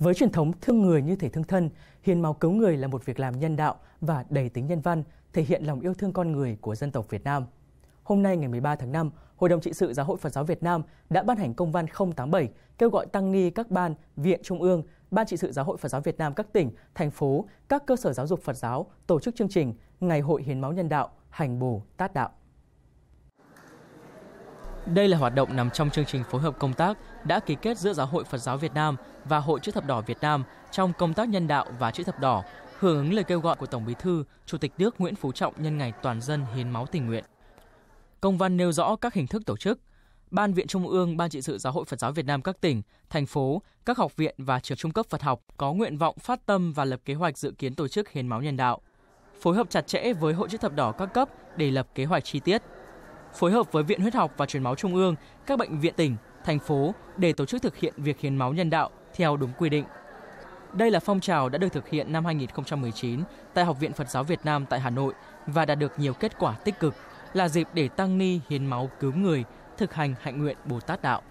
Với truyền thống thương người như thể thương thân, hiến máu cứu người là một việc làm nhân đạo và đầy tính nhân văn, thể hiện lòng yêu thương con người của dân tộc Việt Nam. Hôm nay ngày 13 tháng 5, Hội đồng trị sự Giáo hội Phật giáo Việt Nam đã ban hành công văn 087 kêu gọi tăng ni các ban, viện trung ương, ban trị sự Giáo hội Phật giáo Việt Nam các tỉnh, thành phố, các cơ sở giáo dục Phật giáo tổ chức chương trình Ngày hội hiến máu nhân đạo, hành bù, tát đạo. Đây là hoạt động nằm trong chương trình phối hợp công tác đã ký kết giữa Giáo hội Phật giáo Việt Nam và Hội Chữ thập đỏ Việt Nam trong công tác nhân đạo và chữ thập đỏ, hưởng ứng lời kêu gọi của Tổng Bí thư, Chủ tịch nước Nguyễn Phú Trọng nhân ngày toàn dân hiến máu tình nguyện. Công văn nêu rõ các hình thức tổ chức, Ban Viện Trung ương, Ban trị sự Giáo hội Phật giáo Việt Nam các tỉnh, thành phố, các học viện và trường trung cấp Phật học có nguyện vọng phát tâm và lập kế hoạch dự kiến tổ chức hiến máu nhân đạo. Phối hợp chặt chẽ với Hội chữ thập đỏ các cấp để lập kế hoạch chi tiết, phối hợp với Viện Huyết học và Truyền máu Trung ương, các bệnh viện tỉnh, thành phố để tổ chức thực hiện việc hiến máu nhân đạo theo đúng quy định. Đây là phong trào đã được thực hiện năm 2019 tại Học viện Phật giáo Việt Nam tại Hà Nội và đạt được nhiều kết quả tích cực, là dịp để tăng ni hiến máu cứu người, thực hành hạnh nguyện Bồ Tát đạo.